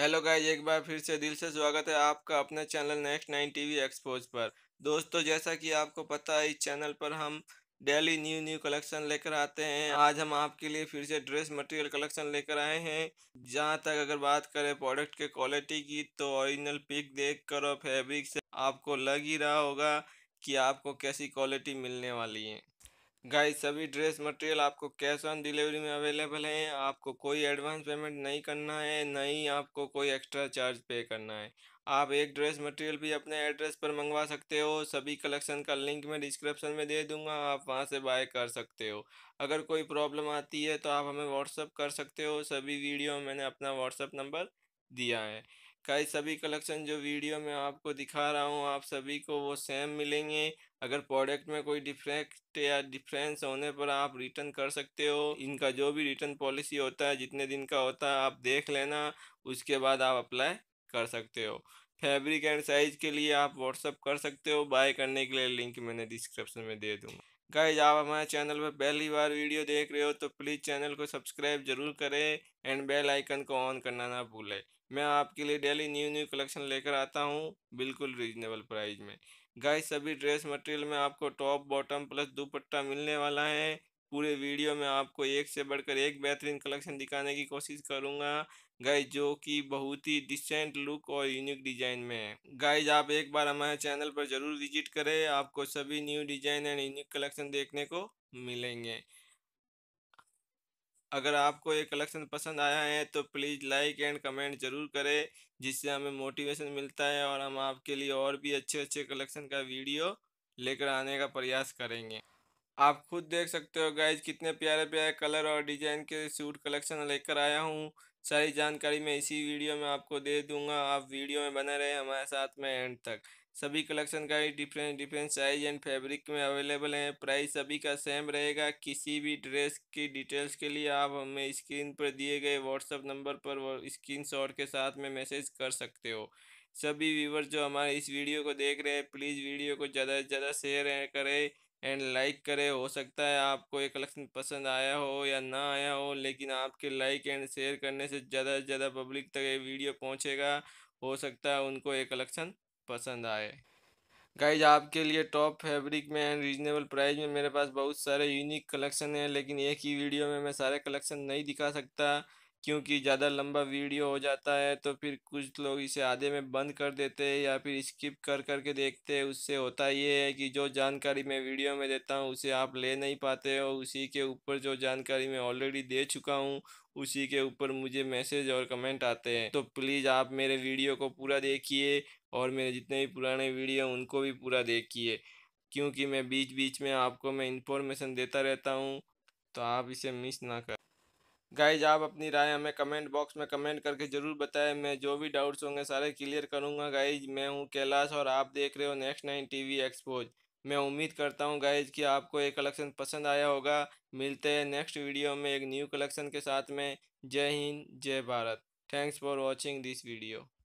hello guys एक बार फिर से दिल से स्वागत है आपका अपने channel next nine TV expose पर दोस्तों जैसा कि आपको पता है इस चैनल पर हम डेली न्यू न्यू कलेक्शन लेकर आते हैं आज हम आपके लिए फिर से ड्रेस मटेरियल कलेक्शन लेकर आए हैं जहाँ तक अगर बात करें प्रोडक्ट के क्वालिटी की तो ओरिजिनल पिक देख कर और फेब्रिक से आपको लग ही रहा होगा कि आपको कैसी क्वालिटी मिलने वाली है गाइस सभी ड्रेस मटेरियल आपको कैश ऑन डिलीवरी में अवेलेबल है आपको कोई एडवांस पेमेंट नहीं करना है न ही आपको कोई एक्स्ट्रा चार्ज पे करना है आप एक ड्रेस मटेरियल भी अपने एड्रेस पर मंगवा सकते हो सभी कलेक्शन का लिंक मैं डिस्क्रिप्शन में दे दूंगा आप वहां से बाय कर सकते हो अगर कोई प्रॉब्लम आती है तो आप हमें व्हाट्सअप कर सकते हो सभी वीडियो मैंने अपना व्हाट्सअप नंबर दिया है का सभी कलेक्शन जो वीडियो में आपको दिखा रहा हूँ आप सभी को वो सेम मिलेंगे अगर प्रोडक्ट में कोई डिफरेंट या डिफरेंस होने पर आप रिटर्न कर सकते हो इनका जो भी रिटर्न पॉलिसी होता है जितने दिन का होता है आप देख लेना उसके बाद आप अप्लाई कर सकते हो फैब्रिक एंड साइज के लिए आप व्हाट्सअप कर सकते हो बाय करने के लिए लिंक मैंने डिस्क्रिप्शन में दे दूँगा गाइज आप हमारे चैनल पर पहली बार वीडियो देख रहे हो तो प्लीज़ चैनल को सब्सक्राइब जरूर करें एंड बेल आइकन को ऑन करना ना भूलें मैं आपके लिए डेली न्यू न्यू कलेक्शन लेकर आता हूँ बिल्कुल रीजनेबल प्राइस में गाइस सभी ड्रेस मटेरियल में आपको टॉप बॉटम प्लस दुपट्टा मिलने वाला है पूरे वीडियो में आपको एक से बढ़कर एक बेहतरीन कलेक्शन दिखाने की कोशिश करूँगा गाइज जो कि बहुत ही डिसेंट लुक और यूनिक डिज़ाइन में है गाइज आप एक बार हमारे चैनल पर ज़रूर विजिट करें आपको सभी new design and unique collection देखने को मिलेंगे अगर आपको ये कलेक्शन पसंद आया है तो प्लीज़ लाइक एंड कमेंट ज़रूर करें जिससे हमें मोटिवेशन मिलता है और हम आपके लिए और भी अच्छे अच्छे कलेक्शन का वीडियो लेकर आने का प्रयास करेंगे आप खुद देख सकते हो गाइज कितने प्यारे प्यारे कलर और डिजाइन के सूट कलेक्शन लेकर आया हूँ सारी जानकारी मैं इसी वीडियो में आपको दे दूंगा आप वीडियो में बने रहे हमारे साथ में एंड तक सभी कलेक्शन का ही different different size and fabric में अवेलेबल है प्राइस सभी का सेम रहेगा किसी भी ड्रेस की डिटेल्स के लिए आप हमें स्क्रीन पर दिए गए व्हाट्सअप नंबर पर स्क्रीन शॉट के साथ में मैसेज कर सकते हो सभी व्यूवर जो हमारे इस वीडियो को देख रहे हैं प्लीज़ वीडियो को ज़्यादा से ज़्यादा शेयर करें एंड लाइक करें हो सकता है आपको ये कलेक्शन पसंद आया हो या ना आया हो लेकिन आपके लाइक एंड शेयर करने से ज़्यादा से ज़्यादा पब्लिक तक ये वीडियो पहुँचेगा हो सकता है उनको ये कलेक्शन पसंद आए गाइज आपके लिए टॉप फैब्रिक में एंड रीजनेबल प्राइस में मेरे पास बहुत सारे यूनिक कलेक्शन हैं लेकिन एक ही वीडियो में मैं सारे कलेक्शन नहीं दिखा सकता क्योंकि ज़्यादा लंबा वीडियो हो जाता है तो फिर कुछ लोग इसे आधे में बंद कर देते हैं या फिर स्किप कर कर के देखते हैं उससे होता ये है कि जो जानकारी मैं वीडियो में देता हूँ उसे आप ले नहीं पाते हो उसी के ऊपर जो जानकारी मैं ऑलरेडी दे चुका हूँ उसी के ऊपर मुझे मैसेज और कमेंट आते हैं तो प्लीज़ आप मेरे वीडियो को पूरा देखिए और मेरे जितने भी पुराने वीडियो उनको भी पूरा देखिए क्योंकि मैं बीच बीच में आपको मैं इन्फॉर्मेशन देता रहता हूँ तो आप इसे मिस ना करें गाइज आप अपनी राय हमें कमेंट बॉक्स में कमेंट करके ज़रूर बताएं मैं जो भी डाउट्स होंगे सारे क्लियर करूँगा गाइज मैं हूँ कैलाश और आप देख रहे हो नेक्स्ट नाइन टीवी एक्सपोज मैं उम्मीद करता हूँ गाइज कि आपको ये कलेक्शन पसंद आया होगा मिलते हैं नेक्स्ट वीडियो में एक न्यू कलेक्शन के साथ में जय हिंद जय Bharat thanks for watching this video